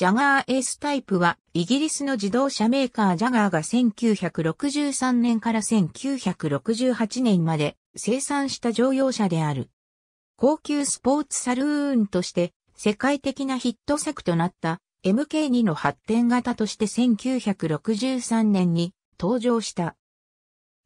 ジャガー S タイプはイギリスの自動車メーカージャガーが1963年から1968年まで生産した乗用車である。高級スポーツサルーンとして世界的なヒット作となった MK2 の発展型として1963年に登場した。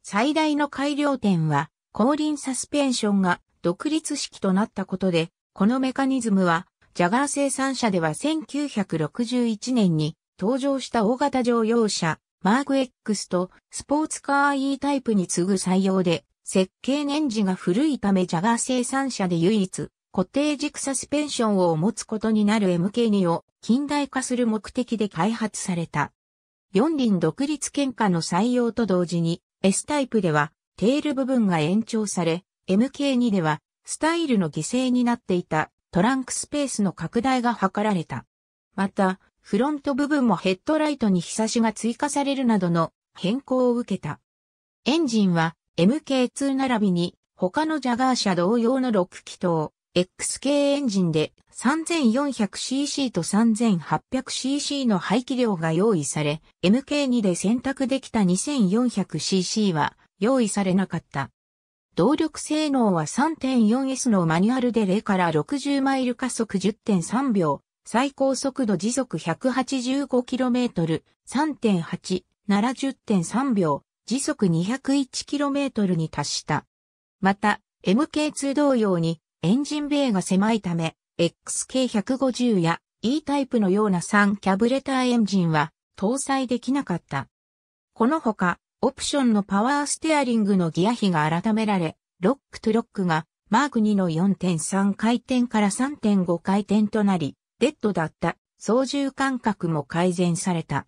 最大の改良点は後輪サスペンションが独立式となったことで、このメカニズムはジャガー生産者では1961年に登場した大型乗用車、マーク X とスポーツカー E タイプに次ぐ採用で、設計年次が古いためジャガー生産者で唯一、固定軸サスペンションを持つことになる MK2 を近代化する目的で開発された。四輪独立喧嘩の採用と同時に S タイプではテール部分が延長され、MK2 ではスタイルの犠牲になっていたトランクスペースの拡大が図られた。また、フロント部分もヘッドライトに日差しが追加されるなどの変更を受けた。エンジンは MK2 並びに他のジャガー車同様の6気筒 X 系エンジンで 3400cc と 3800cc の排気量が用意され、MK2 で選択できた 2400cc は用意されなかった。動力性能は 3.4S のマニュアルで0から60マイル加速10.3秒、最高速度時速 185km、3.8、70.3秒、時速 201km に達した。また、MK2 同様にエンジンベイが狭いため、XK150 や E タイプのような3キャブレターエンジンは搭載できなかった。このほか、オプションのパワーステアリングのギア比が改められ、ロックトロックがマーク2の4.3回転から3.5回転となり、デッドだった操縦感覚も改善された。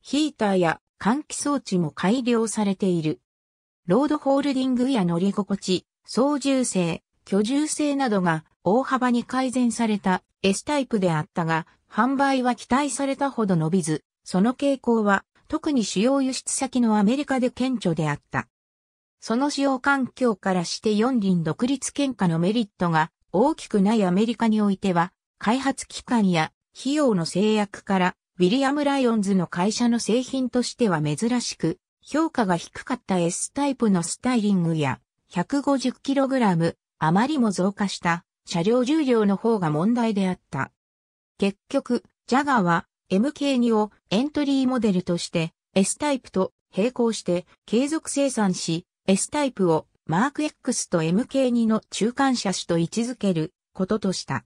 ヒーターや換気装置も改良されている。ロードホールディングや乗り心地、操縦性、居住性などが大幅に改善された S タイプであったが、販売は期待されたほど伸びず、その傾向は特に主要輸出先のアメリカで顕著であった。その使用環境からして四輪独立喧嘩のメリットが大きくないアメリカにおいては、開発期間や費用の制約から、ウィリアム・ライオンズの会社の製品としては珍しく、評価が低かった S タイプのスタイリングや、150kg あまりも増加した車両重量の方が問題であった。結局、ジャガは MK2 をエントリーモデルとして S タイプと並行して継続生産し S タイプをマーク X と MK2 の中間車種と位置づけることとした。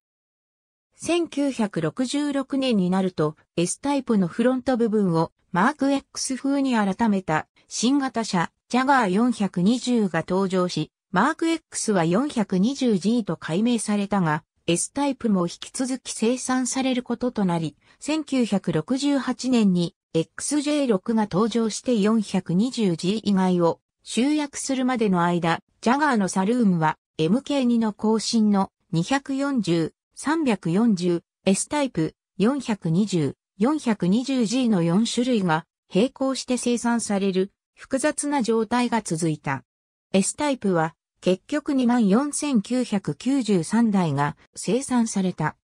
1966年になると S タイプのフロント部分をマーク X 風に改めた新型車ジャガー420が登場し、マーク X は 420G と改名されたが、S タイプも引き続き生産されることとなり、1968年に XJ6 が登場して 420G 以外を集約するまでの間、ジャガーのサルームは MK2 の更新の240、340、S タイプ、420、420G の4種類が並行して生産される複雑な状態が続いた。S タイプは結局24,993台が生産された。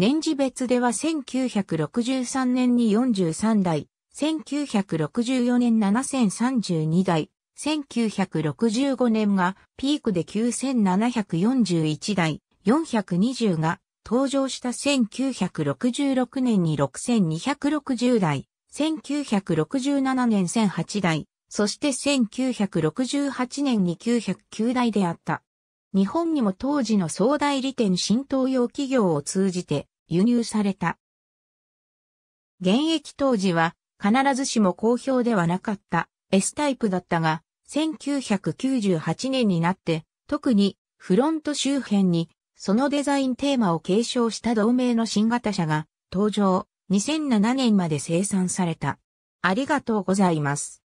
年次別では1963年に43台、1964年7032台、1965年がピークで9741台、420が登場した1966年に6260台、1967年1008台、そして1968年に909台であった。日本にも当時の総代理店新東洋企業を通じて輸入された。現役当時は必ずしも好評ではなかった S タイプだったが、1998年になって特にフロント周辺にそのデザインテーマを継承した同盟の新型車が登場、2007年まで生産された。ありがとうございます。